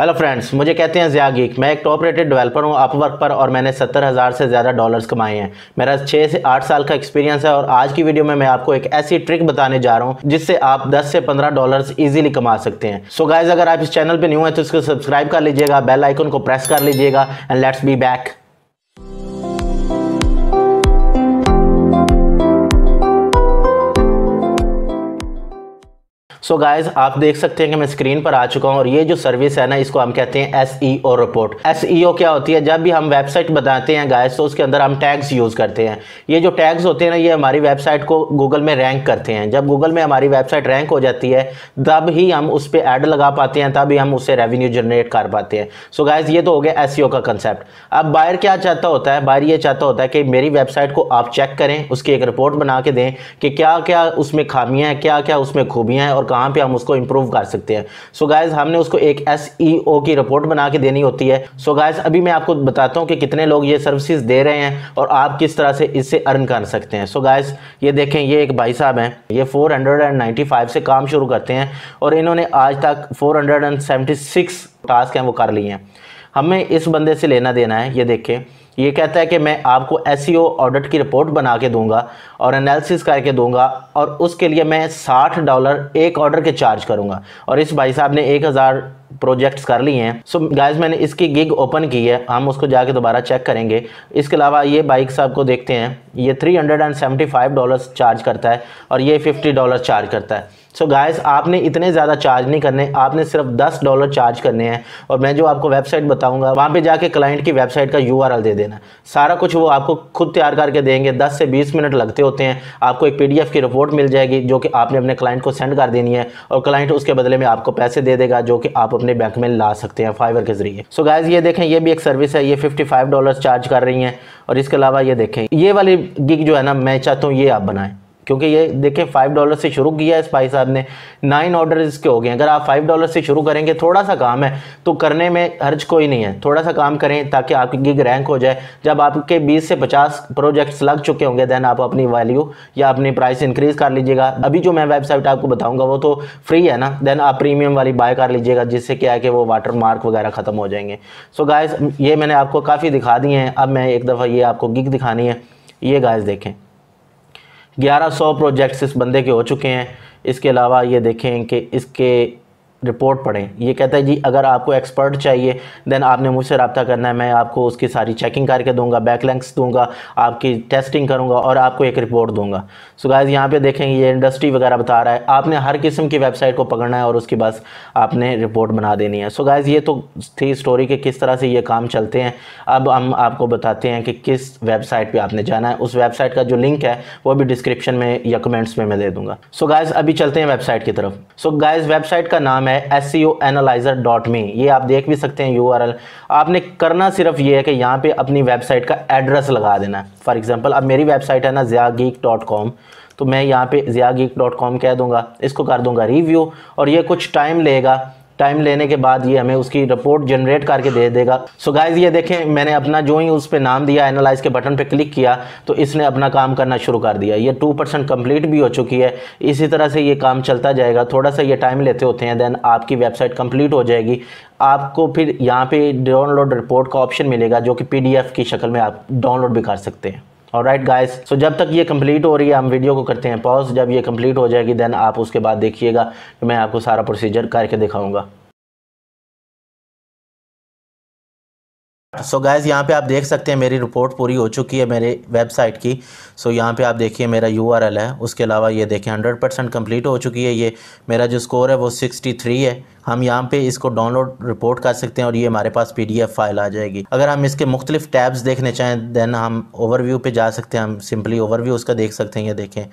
hello friends मुझे कहते हैं ज़िया गीक मैं एक टॉप रेटेड डेवलपर हूँ अपवर्क पर और मैंने सत्तर हज़ार से ज़्यादा डॉलर्स कमाए हैं मेरा छः से आठ साल का एक्सपीरियंस है और आज की वीडियो में मैं आपको एक ऐसी ट्रिक बताने जा रहा हूँ जिससे आप 10 से 15 डॉलर्स इजीली कमा सकते हैं सो so गाइज अगर आप इस चैनल पर न्यू हैं तो इसको सब्सक्राइब कर लीजिएगा बेल आइकन को प्रेस कर लीजिएगा and let's be back so so guys आप देख सकते हैं कि मैं स्क्रीन पर आ चुका हूँ और ये जो सर्विस है ना इसको हम कहते हैं S E O report S E O क्या होती है जब भी हम वेबसाइट बताते हैं गाइज तो उसके अंदर हम टैग्स यूज़ करते हैं ये जो टैग्स होते हैं ना ये हमारी वेबसाइट को गूगल में रैंक करते हैं जब गूगल में हमारी वेबसाइट रैंक हो जाती है तब ही हम उस पर एड लगा पाते हैं तब ही हम उससे रेवेन्यू जनरेट कर पाते हैं सो so गाइज ये तो हो गया एस e का कंसेप्ट अब बायर क्या चाहता होता है बायर ये चाहता होता है कि मेरी वेबसाइट को आप चेक करें उसकी एक रिपोर्ट बना के दें कि क्या क्या उसमें खामियाँ हैं क्या क्या उसमें खूबियाँ हैं और कहाँ पे हम उसको इम्प्रूव कर सकते हैं सो गायज़ गाइज हमने उसको एक एस e की रिपोर्ट बना के देनी होती है सो so गाइज अभी मैं आपको बताता हूँ कि कितने लोग ये सर्विसेज दे रहे हैं और आप किस तरह से इससे अर्न कर सकते हैं सो so गाइज ये देखें ये एक भाई साहब हैं ये 495 से काम शुरू करते हैं और इन्होंने आज तक 476 टास्क हैं वो कर लिए हैं हमें इस बंदे से लेना देना है ये देखें ये कहता है कि मैं आपको एस ऑडिट e की रिपोर्ट बना के दूंगा और एनालिसिस करके दूंगा और उसके लिए मैं साठ डॉलर एक ऑर्डर के चार्ज करूंगा और इस भाई साहब ने एक हज़ार प्रोजेक्ट्स कर लिए हैं सो गाइस मैंने इसकी गिग ओपन की है हम उसको जाके दोबारा चेक करेंगे इसके अलावा ये बाइक साहब को देखते हैं ये three hundred and seventy five dollar charge करता है और ये फिफ्टी डॉलर चार्ज करता है सो so गायस आपने इतने ज़्यादा चार्ज नहीं करने आपने सिर्फ दस डॉलर चार्ज करने हैं और मैं जो आपको वेबसाइट बताऊंगा वहाँ पे जाके क्लाइंट की वेबसाइट का यूआरएल दे देना सारा कुछ वो आपको खुद तैयार करके देंगे दस से बीस मिनट लगते होते हैं आपको एक पीडीएफ की रिपोर्ट मिल जाएगी जो कि आपने अपने क्लाइंट को सेंड कर देनी है और क्लाइंट उसके बदले में आपको पैसे दे देगा जो कि आप अपने बैंक में ला सकते हैं फाइवर के जरिए सो गायज ये देखें ये भी एक सर्विस है ये फिफ्टी डॉलर चार्ज कर रही हैं और इसके अलावा ये देखें ये वाली गिग जो है ना मैं चाहता हूँ ये आप बनाएँ क्योंकि ये देखें फाइव डॉलर से शुरू किया है भाई साहब ने नाइन ऑर्डर इसके हो गए अगर आप फाइव डॉलर से शुरू करेंगे थोड़ा सा काम है तो करने में हर्ज कोई नहीं है थोड़ा सा काम करें ताकि आपकी गिग रैंक हो जाए जब आपके बीस से पचास प्रोजेक्ट्स लग चुके होंगे दैन आप अपनी वैल्यू या अपनी प्राइस इंक्रीज़ कर लीजिएगा अभी जो मैं वेबसाइट आपको बताऊँगा वो तो फ्री है ना दैन आप प्रीमियम वाली बाय कर लीजिएगा जिससे क्या है कि वो वाटर मार्क वगैरह ख़त्म हो जाएंगे सो so ये मैंने आपको काफ़ी दिखा दिए हैं अब मैं एक दफ़ा ये आपको गिग दिखानी है ये गायस देखें ग्यारह सौ प्रोजेक्ट्स इस बंदे के हो चुके हैं इसके अलावा ये देखें कि इसके रिपोर्ट पढ़ें ये कहता है जी अगर आपको एक्सपर्ट चाहिए देन आपने मुझसे रबता करना है मैं आपको उसकी सारी चेकिंग करके दूंगा बैकलैंक्स दूंगा आपकी टेस्टिंग करूंगा और आपको एक रिपोर्ट दूंगा सो गाइस यहाँ पे देखेंगे ये इंडस्ट्री वगैरह बता रहा है आपने हर किस्म की वेबसाइट को पकड़ना है और उसके बाद आपने रिपोर्ट बना देनी है सो गाइज़ ये तो थी स्टोरी के किस तरह से ये काम चलते हैं अब हम आपको बताते हैं कि किस वेबसाइट पर आपने जाना है उस वेबसाइट का जो लिंक है वो भी डिस्क्रिप्शन में या कमेंट्स में मैं दे दूँगा सो गाइज़ अभी चलते हैं वेबसाइट की तरफ सो गाइज़ वेबसाइट का नाम है है S C O analyzer dot me ये आप देख भी सकते हैं यू आर एल आपने करना सिर्फ ये है कि यहाँ पे अपनी वेबसाइट का एड्रेस लगा देना है फॉर एग्ज़ाम्पल अब मेरी वेबसाइट है ना ज़िया गीक डॉट कॉम तो मैं यहाँ पे ज़िया गीक डॉट कॉम कह दूँगा इसको कर दूँगा रिव्यू और ये कुछ टाइम लेगा टाइम लेने के बाद ये हमें उसकी रिपोर्ट जनरेट करके दे देगा सो गाइज ये देखें मैंने अपना जो ही उस पर नाम दिया एनालाइज के बटन पर क्लिक किया तो इसने अपना काम करना शुरू कर दिया ये टू परसेंट कम्प्लीट भी हो चुकी है इसी तरह से ये काम चलता जाएगा थोड़ा सा ये टाइम लेते होते हैं देन आपकी वेबसाइट कम्प्लीट हो जाएगी आपको फिर यहाँ पे डाउनलोड रिपोर्ट का ऑप्शन मिलेगा जो कि पीडीएफ की शक्ल में आप डाउनलोड भी कर सकते हैं और राइट गाइस सो जब तक ये कंप्लीट हो रही है हम वीडियो को करते हैं पॉज जब ये कंप्लीट हो जाएगी देन आप उसके बाद देखिएगा कि मैं आपको सारा प्रोसीजर करके दिखाऊंगा सो so यहाँ पे आप देख सकते हैं मेरी रिपोर्ट पूरी हो चुकी है मेरे वेबसाइट की सो so यहाँ पे आप देखिए मेरा यू है उसके अलावा ये देखिए 100 परसेंट कम्प्लीट हो चुकी है ये मेरा जो स्कोर है वो 63 है हम यहाँ पे इसको डाउनलोड रिपोर्ट कर सकते हैं और ये हमारे पास पी फाइल आ जाएगी अगर हम इसके मुख्तलिफ टैब्स देखने चाहें दैन हम ओवरव्यू पे जा सकते हैं हम सिंपली ओवरव्यू उसका देख सकते हैं ये देखें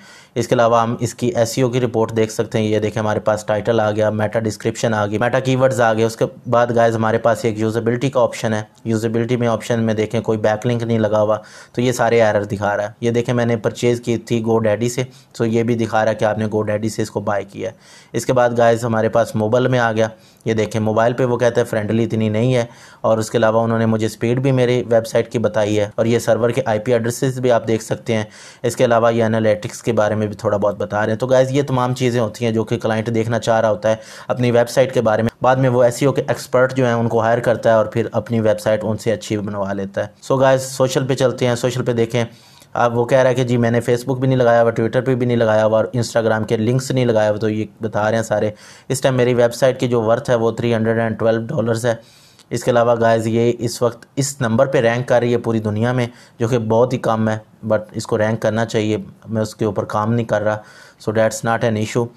इसके अलावा हम इसकी एस e की रिपोर्ट देख सकते हैं ये देखें हमारे पास टाइटल आ गया मेटा डिस्क्रिप्शन आ गया मेटा की आ गए उसके बाद गाइज हमारे पास एक यूजबिलिटी का ऑप्शन है यूज़बिलिटी में ऑप्शन में देखें कोई बैकलिंक नहीं लगा हुआ तो ये सारे एरर दिखा रहा है ये देखें मैंने परचेज़ की थी गो डैडी से तो ये भी दिखा रहा है कि आपने गो डैडी से इसको बाय किया है इसके बाद गाइज हमारे पास मोबाइल में आ गया गया ये देखें मोबाइल पे वो कहते हैं फ्रेंडली इतनी नहीं है और उसके अलावा उन्होंने मुझे स्पीड भी मेरी वेबसाइट की बताई है और ये सर्वर के आईपी एड्रेसेस भी आप देख सकते हैं इसके अलावा ये एनालिटिक्स के बारे में भी थोड़ा बहुत बता रहे हैं तो गैज़ ये तमाम चीज़ें होती हैं जो कि क्लाइंट देखना चाह रहा होता है अपनी वेबसाइट के बारे में बाद में वो ऐसी e के एक्सपर्ट जो हैं उनको हायर करता है और फिर अपनी वेबसाइट उनसे अच्छी बनवा लेता है सो गाइज सोशल पर चलते हैं सोशल पर देखें अब वो कह रहा है कि जी मैंने फेसबुक भी नहीं लगाया हुआ ट्विटर पर भी नहीं लगाया हुआ और इंस्टाग्राम के लिंक्स नहीं लगाया हुआ तो ये बता रहे हैं सारे इस टाइम मेरी वेबसाइट की जो वर्थ है वो three hundred and twelve dollars है इसके अलावा गायज़ ये इस वक्त इस नंबर पे रैंक कर रही है पूरी दुनिया में जो कि बहुत ही कम है बट इसको रैंक करना चाहिए मैं उसके ऊपर काम नहीं कर रहा so that's not an issue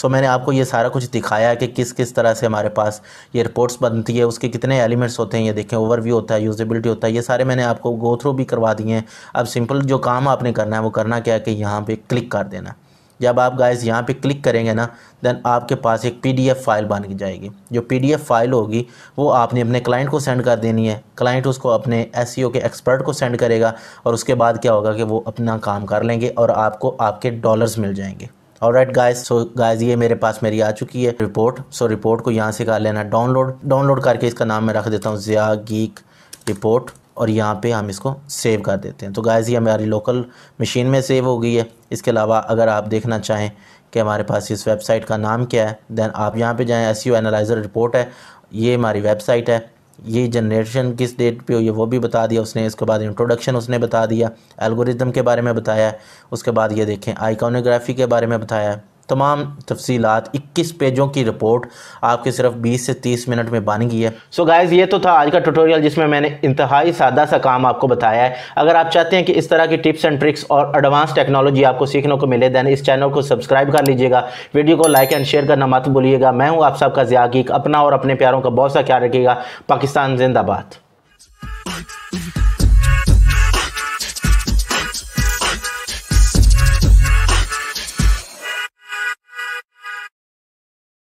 so मैंने आपको ये सारा कुछ दिखाया है कि किस किस तरह से हमारे पास ये रिपोर्ट्स बनती है उसके कितने एलिमेंट्स होते हैं ये देखें ओवरव्यू होता है यूजेबिलिटी होता है ये सारे मैंने आपको गो थ्रू भी करवा दिए हैं अब सिंपल जो काम आपने करना है वो करना क्या है कि यहाँ पर क्लिक कर देना जब आप गाइज यहाँ पे क्लिक करेंगे ना देन आपके पास एक पीडीएफ फाइल बन जाएगी जो पीडीएफ फाइल होगी वो आपने अपने क्लाइंट को सेंड कर देनी है क्लाइंट उसको अपने एसईओ e के एक्सपर्ट को सेंड करेगा और उसके बाद क्या होगा कि वो अपना काम कर लेंगे और आपको आपके डॉलर्स मिल जाएंगे और राइट गाइज सो गाइज ये मेरे पास मेरी आ चुकी है रिपोर्ट सो so, रिपोर्ट को यहाँ से कर लेना डाउनलोड डाउनलोड करके इसका नाम मैं रख देता हूँ जिया गीक रिपोर्ट और यहाँ पे हम इसको सेव कर देते हैं तो गाइज ये हमारी लोकल मशीन में सेव हो गई है इसके अलावा अगर आप देखना चाहें कि हमारे पास इस वेबसाइट का नाम क्या है दैन आप यहाँ पे जाएँ एस यू एनालाइज़र रिपोर्ट है ये हमारी वेबसाइट है ये जनरेशन किस डेट पे हुई है वो भी बता दिया उसने इसके बाद इंट्रोडक्शन उसने बता दिया एल्गोरिज्म के बारे में बताया उसके बाद ये देखें आइकोनोग्राफी के बारे में बताया तमाम तफसीलात 21 पेजों की रिपोर्ट आपके सिर्फ 20 से 30 मिनट में गई है सो so गाइज़ ये तो था आज का ट्यूटोरियल जिसमें मैंने इंतहाई सादा सा काम आपको बताया है अगर आप चाहते हैं कि इस तरह की टिप्स एंड ट्रिक्स और एडवांस टेक्नोलॉजी आपको सीखने को मिले दैन इस चैनल को सब्सक्राइब कर लीजिएगा वीडियो को लाइक एंड शेयर करना मत भूलिएगा मैं हूँ आप सबका ज़िया अपना और अपने प्यारों का बहुत सा ख्याल रखिएगा पाकिस्तान जिंदाबाद